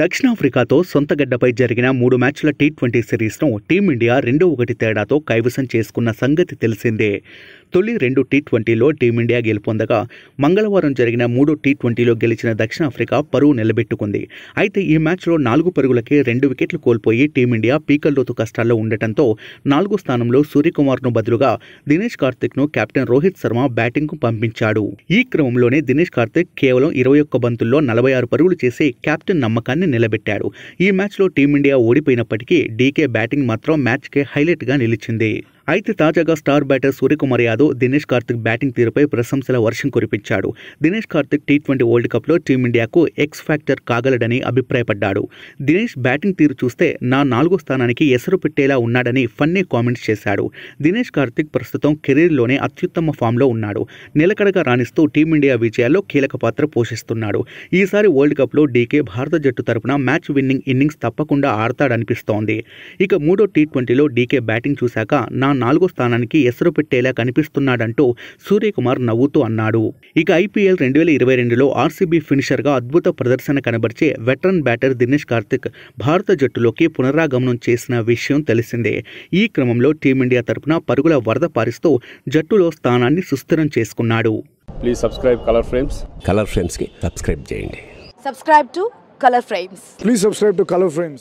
దక్షిణాఫ్రికాతో సొంత గడ్డపై జరిగిన మూడు మ్యాచ్ల టీ ట్వంటీ సిరీస్ను టీమిండియా రెండు ఒకటి తేడాతో కైవసం చేసుకున్న సంగతి తెలిసిందే తొలి రెండు టీ ట్వంటీలో టీమిండియా గెలుపొందగా మంగళవారం జరిగిన మూడు టీ ట్వంటీలో గెలిచిన దక్షిణాఫ్రికా పరువు నిలబెట్టుకుంది అయితే ఈ మ్యాచ్లో నాలుగు పరుగులకే రెండు వికెట్లు కోల్పోయి టీమిండియా పీకల్లోతు కష్టాల్లో ఉండటంతో నాలుగు స్థానంలో సూర్యకుమార్ను బదులుగా దినేష్ కార్తిక్ను కెప్టెన్ రోహిత్ శర్మ బ్యాటింగ్కు పంపించాడు ఈ క్రమంలోనే దినేష్ కార్తిక్ కేవలం ఇరవై ఒక్క బంతుల్లో నలభై ఆరు పరుగులు చేసి కెప్టెన్ నమ్మకం నమ్మకాన్ని నిలబెట్టాడు ఈ మ్యాచ్లో టీమిండియా ఓడిపోయినప్పటికీ డీకే బ్యాటింగ్ మాత్రం మ్యాచ్కే హైలైట్గా నిలిచింది అయితే తాజాగా star batter Suryakumar Yadav Dinesh Karthik batting తీరుపై ప్రశంసల వర్షం కురిపించాడు Dinesh Karthik T twenty world కప్లో టీమిండియాకు ఎక్స్ ఫ్యాక్టర్ కాగలడని అభిప్రాయపడ్డాడు దినేష్ బ్యాటింగ్ తీరు చూస్తే నా నాలుగో స్థానానికి ఎసరు పెట్టేలా ఉన్నాడని ఫన్నీ కామెంట్స్ చేశాడు దినేష్ కార్తిక్ ప్రస్తుతం కెరీర్లోనే అత్యుత్తమ ఫామ్లో ఉన్నాడు నిలకడగా రాణిస్తూ టీమిండియా విజయాల్లో కీలక పాత్ర పోషిస్తున్నాడు ఈసారి వరల్డ్ కప్లో డీకే భారత జట్టు తరపున మ్యాచ్ విన్నింగ్ ఇన్నింగ్స్ తప్పకుండా ఆడతాడనిపిస్తోంది ఇక మూడో టీ ట్వంటీలో డీకే బ్యాటింగ్ చూశాక నా నాలుగో స్థానానికి ఎసరు పెట్టేలా కనిపిస్తున్నాడంటూ సూర్యకుమార్ నవ్వుతూ అన్నాడు ఇక ఐపీఎల్ రెండు వేల ఇరవై రెండులో ఆర్సీబీ ఫినిషర్గా అద్భుత ప్రదర్శన కనబరిచే వెటరన్ బ్యాటర్ దినేష్ కార్తిక్ భారత జట్టులోకి పునరాగమనం చేసిన విషయం తెలిసిందే ఈ క్రమంలో టీమిండియా తరఫున పరుగుల వరద పారిస్తూ జట్టులో స్థానాన్ని సుస్థిరం చేసుకున్నాడు please subscribe colour frames colour ఫ్రేమ్స్కి సబ్స్క్రైబ్ చేయండి subscribe to colour frames please subscribe to colour frames